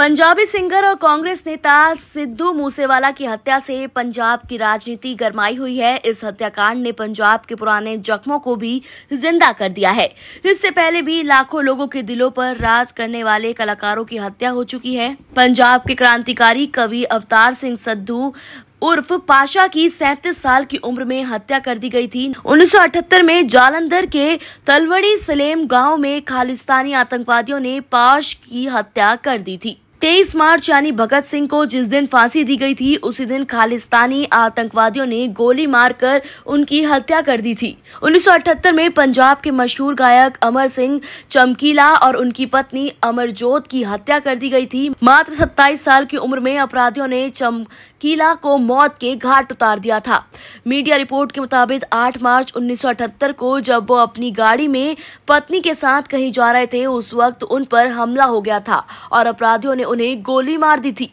Punjabi singer और कांग्रेस नेता सिद्धू मूसेवाला की हत्या से पंजाब की राजनीति गरमाई हुई है इस हत्याकांड ने पंजाब के पुराने जख्मों को भी जिंदा कर दिया है इससे पहले भी लाखों लोगों के दिलों पर राज करने वाले कलाकारों की हत्या हो चुकी है पंजाब के क्रांतिकारी कवि अवतार सिंह सिद्धू उर्फ पाशा की सैतीस साल की उम्र में हत्या कर दी गई थी 1978 में जालंधर के तलवड़ी सलेम गांव में खालिस्तानी आतंकवादियों ने पाश की हत्या कर दी थी तेईस मार्च यानी भगत सिंह को जिस दिन फांसी दी गई थी उसी दिन खालिस्तानी आतंकवादियों ने गोली मारकर उनकी हत्या कर दी थी 1978 में पंजाब के मशहूर गायक अमर सिंह चमकीला और उनकी पत्नी अमरजोत की हत्या कर दी गई थी मात्र 27 साल की उम्र में अपराधियों ने चमकीला को मौत के घाट उतार दिया था मीडिया रिपोर्ट के मुताबिक आठ मार्च उन्नीस को जब वो अपनी गाड़ी में पत्नी के साथ कहीं जा रहे थे उस वक्त उन पर हमला हो गया था और अपराधियों ने उन्हें गोली मार दी थी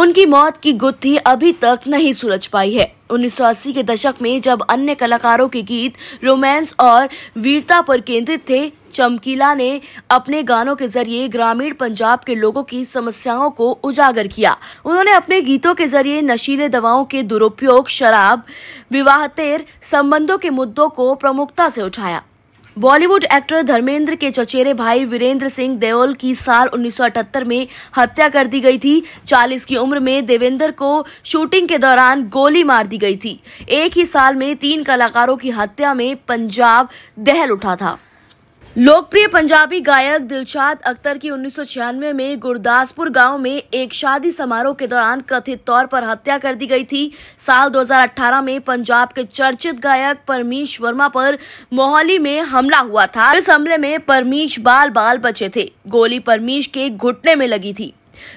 उनकी मौत की गुत्थी अभी तक नहीं सुलझ पाई है उन्नीस के दशक में जब अन्य कलाकारों के गीत रोमांस और वीरता पर केंद्रित थे चमकीला ने अपने गानों के जरिए ग्रामीण पंजाब के लोगों की समस्याओं को उजागर किया उन्होंने अपने गीतों के जरिए नशीले दवाओं के दुरुपयोग शराब विवाहतेर संबंधों के मुद्दों को प्रमुखता से उठाया बॉलीवुड एक्टर धर्मेंद्र के चचेरे भाई वीरेंद्र सिंह देओल की साल 1978 में हत्या कर दी गई थी 40 की उम्र में देवेंद्र को शूटिंग के दौरान गोली मार दी गई थी एक ही साल में तीन कलाकारों की हत्या में पंजाब दहल उठा था लोकप्रिय पंजाबी गायक दिलशाद अख्तर की उन्नीस में गुरदासपुर गांव में एक शादी समारोह के दौरान कथित तौर पर हत्या कर दी गई थी साल 2018 में पंजाब के चर्चित गायक परमीश वर्मा पर मोहाली में हमला हुआ था इस हमले में परमीश बाल बाल बचे थे गोली परमीश के घुटने में लगी थी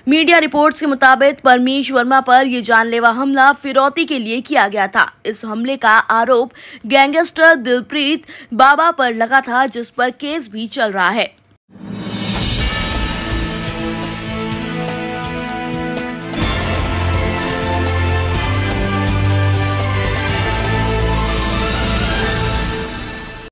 मीडिया रिपोर्ट्स के मुताबिक परमीश वर्मा पर यह जानलेवा हमला फिरौती के लिए किया गया था इस हमले का आरोप गैंगस्टर दिलप्रीत बाबा पर लगा था जिस पर केस भी चल रहा है